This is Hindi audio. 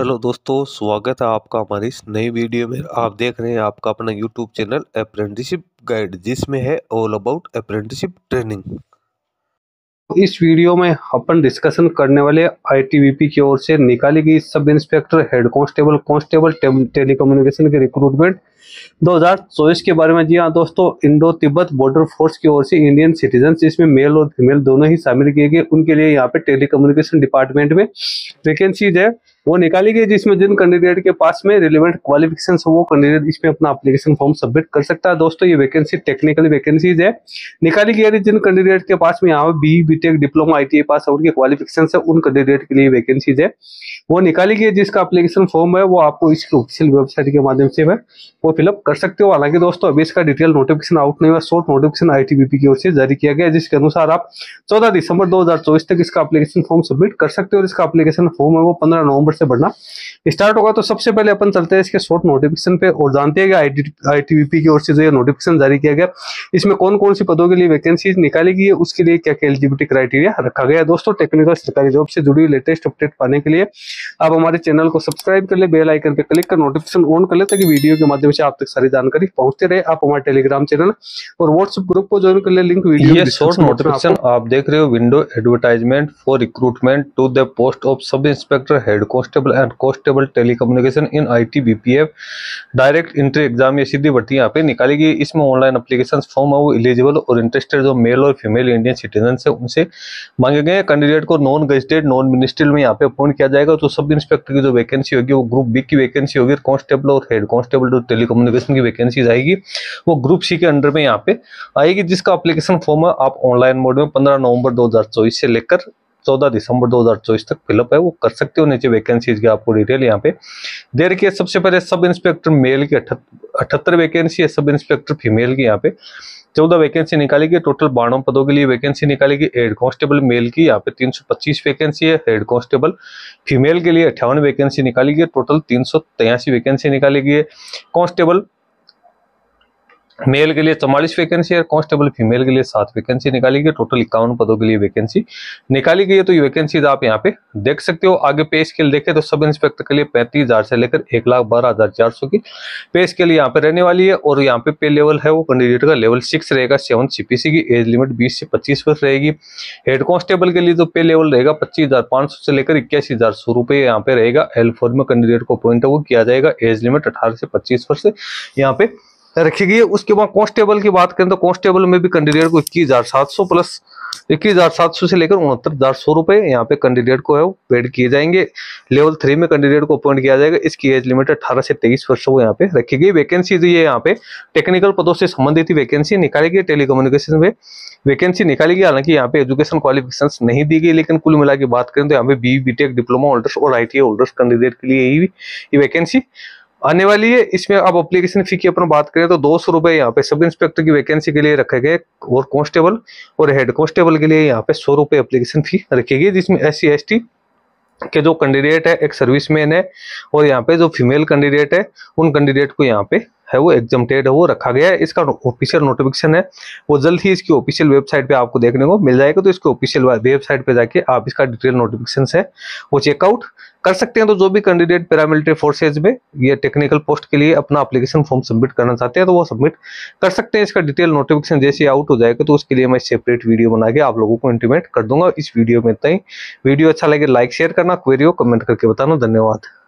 हेलो दोस्तों स्वागत है आपका हमारी इस नई वीडियो में आप देख रहे हैं आपका अपना यूट्यूब चैनल अप्रेंटिसिप गाइड जिसमें है ऑल अबाउट अप्रेंटिसिप ट्रेनिंग इस वीडियो में अपन डिस्कशन करने वाले आईटीबीपी की ओर से निकाली गई sub inspector head constable constable telecommunication के रिक्रूटमेंट 2024 के बारे में जी हाँ दोस्तों इंडो तिब्बत बॉर्डर फोर्स की ओर से इंडियन सिटीजन इसमें मेल और फीमेल दोनों ही शामिल किए गए उनके लिए यहाँ पे टेलीकम्युनिकेशन डिपार्टमेंट में वैकेंसीज है वो निकाली गई जिसमें जिन कैंडिडेट के पास में रिलेवेंट क्वालिफिकेशन वो कैंडिडेट इसमें अपना एप्लीकेशन फॉर्म सबमिट कर सकता है दोस्तों ये वैकेंसी टेक्निकल वैकेंसीज है निकाली गई जिन कैंडिडेट के पास में यहाँ पे B BTech diploma I pass out के क्वालिफिकेशन है उन कैंडिडेट के लिए वैकेंसीज है वो निकाली गई जिसका एप्लीकेशन फॉर्म है वो आपको इसकी ऑफिशियल वेबसाइट के माध्यम से वो फिलअप कर सकते हो हालांकि दोस्तों अभी इसका डिटेल नोटिफिकेशन आउट नहीं हुआ शॉर्ट नोटिफिकेशन आईटीबीपी की ओर से जारी किया गया जिसके अनुसार आप 14 दिसंबर 2024 तक इसका एप्लीकेशन फॉर्म सबमिट कर सकते हो और इसका एप्लीकेशन फॉर्म है वो 15 नवंबर से भरना स्टार्ट होगा तो सबसे पहले अपन चलते हैं इसके शॉर्ट नोटिफिकेशन पे और जानते हैं आईटीबीपी की ओर से जो ये नोटिफिकेशन जारी किया गया इसमें कौन कौन सी पदों के लिए वैकेंसी निकाली गई है उसके लिए क्या क्या एलिजिबिलिटी क्राइटेरिया रखा गया दोस्तों टेक्निकल सरकारी जॉब से जुड़ी लेटेस्ट अपडेट पाने के लिए आप हमारे चैनल को सब्सक्राइब कर ले बेल आइकन पर क्लिक कर नोटिफिकेशन ऑन कर ले ताकि वीडियो के माध्यम से आप तक सारी जानकारी पहुंचते रहे आप हमारे टेलीग्राम चैनल और व्हाट्सएप ग्रुप को ज्वाइन कर ले लिंक वीडियो शॉर्ट नोटिफिकेशन आप देख रहे हो window advertisement for recruitment to the post of sub inspector head constable and constable telecommunication in IT BPF direct entry exam ये सीधी भर्ती यहाँ पे निकाली गई इसमें ऑनलाइन अपलीकेशन फॉर्म है वो इलिजिबल और इंटरेस्टेड जो मेल और फीमेल इंडियन सिटीजन है उनसे मांगे गए कैंडिडेट को नॉन गजटेड नॉन मिनिस्ट्रियल में यहाँ पे अपॉइंट किया जाएगा तो सब इंस्पेक्टर की जो वैकेंसी होगी वो ग्रुप बी की वैकेंसी होगी कॉन्स्टेबल और head constable to telecom communication की वैकेंसीज आएगी वो ग्रुप सी के अंडर में यहाँ पे आएगी जिसका अप्लीकेशन फॉर्म है आप ऑनलाइन मोड में पंद्रह नवंबर दो से लेकर 14 दिसंबर 2024 तक फिलअप है वो कर सकते हो नीचे वैकेंसीज की आपको डिटेल यहाँ पे दे रखी है सबसे पहले सब इंस्पेक्टर मेल की अठहत्तर वैकेंसी है सब इंस्पेक्टर फीमेल की यहाँ पे चौदह तो वैकेंसी निकालेगी टोटल बारह पदों के लिए वैकेंसी निकालेगी हेड कांस्टेबल मेल की यहाँ पे 325 वैकेंसी है हेड कांस्टेबल फीमेल के लिए अट्ठावन वैकेंसी निकाली टोटल तीन वैकेंसी निकाली गई है कांस्टेबल मेल के लिए चौवालीस वैकेंसी और कांस्टेबल फीमेल के लिए सात वैकेंसी निकाली गई टोटल इक्यावन पदों के लिए वैकेंसी निकाली गई है तो ये वैकेंसीज तो आप यहाँ पे देख सकते हो आगे पे स्केल देखें तो सब इंस्पेक्टर के लिए पैंतीस हजार से लेकर एक लाख बारह हजार चार सौ की पे स्केल यहाँ पे रहने वाली है और यहाँ पे पे लेवल है वो कैंडिडेट का लेवल सिक्स रहेगा सेवन सीपीसी की एज लिमिट बीस से पच्चीस वर्ष रहेगी हेड कांस्टेबल के लिए जो पे लेवल रहेगा पच्चीस हजार सौ से लेकर इक्यासी हजार सौ रुपए यहाँ पे रहेगा एल फोर में कैंडिडेट को अपॉइंट वो किया जाएगा एज लिमिट अठारह से पच्चीस वर्ष यहाँ पे रखी गई है उसके बाद कॉन्स्टेबल की बात करें तो कॉन्स्टेबल में भी कैंडिडेट को इक्कीस हजार सात सौ प्लस इक्कीस हजार सात सौ से लेकर उनहत्तर हजार सौ रुपए यहाँ पे कैंडिडेट को है वो पेड किए जाएंगे लेवल थ्री में कैंडिडेट को अपॉइंट किया जाएगा इसकी एज लिमिट अठारह से तेईस वर्ष को यहाँ पे रखी गई वैकेंसी जो है यहाँ पे टेक्निकल पदों से संबंधित वैकेंसी निकाली गई टेलीकम्युनिकेशन में वैकेंसी निकाली गई हालांकि यहाँ पे एजुकेशन क्वालिफिकेशन नहीं दी गई लेकिन कुल मिला के बात करें तो यहाँ पे बी बीटेक डिप्लोमा होल्डर्स और आई होल्डर्स कैंडिडेट के लिए ही वैकेंसी आने वाली है इसमें अब अप्लीकेशन फी की अपन बात करें तो दो सौ रुपए यहाँ पे सब इंस्पेक्टर की वैकेंसी के लिए रखे गए और कांस्टेबल और हेड कांस्टेबल के लिए यहाँ पे सौ रुपए अप्लीकेशन फी रखी गई जिसमें एस सी के जो कैंडिडेट है एक सर्विसमैन है और यहाँ पे जो फीमेल कैंडिडेट है उन कैंडिडेट को यहाँ पे है वो एग्जम्पटेड है वो रखा गया है इसका ऑफिशियल नोटिफिकेशन है वो जल्द ही इसकी ऑफिशियल वेबसाइट पे आपको देखने को मिल जाएगा तो इसके ऑफिशियल वेबसाइट पे जाके आप इसका डिटेल नोटिफिकेशन है वो चेकआउट कर सकते हैं तो जो भी कैंडिडेट पैरामिलिट्री फोर्सेज में ये टेक्निकल पोस्ट के लिए अपना अप्लीकेशन फॉर्म सबमिट करना चाहते हैं तो वो सबमिट कर सकते हैं इसका डिटेल नोटिफिकेशन जैसे आउट हो जाएगा तो उसके लिए मैं सेपरेट वीडियो बना के आप लोगों को इंटीमेट कर दूंगा इस वीडियो में इतना ही वीडियो अच्छा लगे लाइक शेयर करना क्वेरी हो कमेंट करके बताना धन्यवाद